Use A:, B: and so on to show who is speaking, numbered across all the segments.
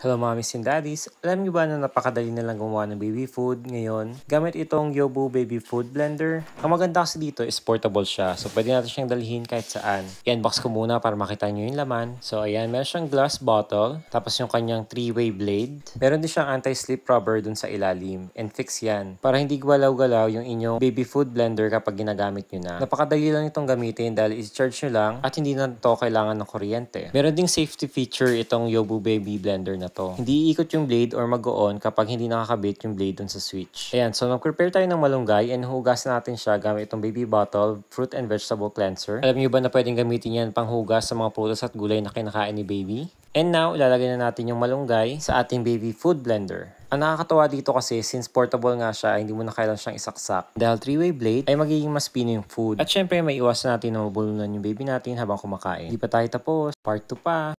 A: Hello mommies and daddies! Alam niyo ba na napakadali na lang gumawa ng baby food ngayon? Gamit itong Yobo Baby Food Blender. Ang maganda kasi dito is portable siya so pwede natin siyang dalhin kahit saan. I-unbox ko muna para makita niyo yung laman. So ayan, meron siyang glass bottle tapos yung kanyang 3-way blade. Meron din siyang anti-slip rubber dun sa ilalim and fix yan para hindi galaw-galaw yung inyong baby food blender kapag ginagamit niyo na. Napakadali lang itong gamitin dahil i-charge niyo lang at hindi na to kailangan ng kuryente. Meron ding safety feature itong Yobo Baby Blender na to. Hindi iikot yung blade or mag-on kapag hindi nakakabit yung blade dun sa switch. Ayan, so nag-prepare tayo ng malunggay and hugas natin siya gamit itong baby bottle, fruit and vegetable cleanser. Alam niyo ba na pwedeng gamitin yan pang hugas sa mga prutas at gulay na kinakain ni baby? And now, ilalagay na natin yung malunggay sa ating baby food blender. Ang nakakatawa dito kasi since portable nga siya, hindi mo na kailan siyang isaksak. Dahil three-way blade ay magiging mas pino yung food. At syempre, may iwasan natin na mabulunan yung baby natin habang kumakain. Hindi pa tayo tapos. Part 2 pa.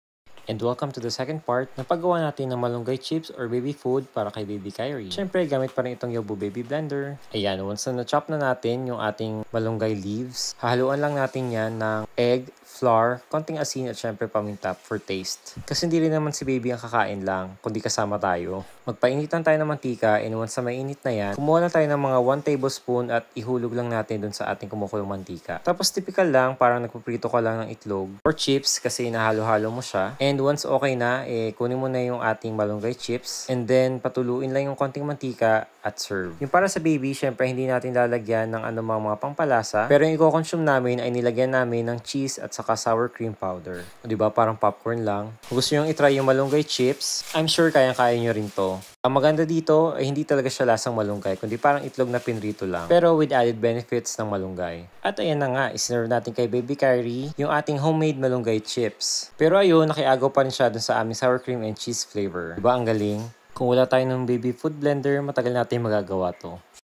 A: And welcome to the second part na paggawa natin ng malunggay chips or baby food para kay Baby Kyrie. Siyempre, gamit pa rin itong Yobo Baby Blender. Ayan, once na na-chop na natin yung ating malunggay leaves, hahaluan lang natin yan ng egg, flour, konting asin at syempre paminta for taste. Kasi hindi rin naman si baby ang kakain lang, kundi kasama tayo. Magpainitan tayo ng mantika and once na mainit na yan, kumuha na tayo ng mga 1 tablespoon at ihulog lang natin dun sa ating kumukulong mantika. Tapos typical lang, parang nagpaprito ka lang ng itlog or chips kasi inahalo-halo mo siya. And once okay na, eh, kunin mo na yung ating malunggay chips. And then, patuluin lang yung konting mantika at serve. Yung para sa baby, syempre hindi natin lalagyan ng anumang mga pangpalasa. Pero yung i-consume namin ay nilagyan namin ng cheese at saka sour cream powder. O diba, parang popcorn lang. Kung gusto nyo i-try yung malunggay chips, I'm sure kayang-kaya nyo rin to. Ang maganda dito ay eh, hindi talaga siya lasang malunggay, kundi parang itlog na pinrito lang, pero with added benefits ng malunggay. At ayan na nga, isinurve natin kay Baby Carrie yung ating homemade malunggay chips. Pero ayun, nakiagaw pa rin siya dun sa aming sour cream and cheese flavor. Diba ang galing? Kung wala tayo ng baby food blender, matagal natin magagawa to.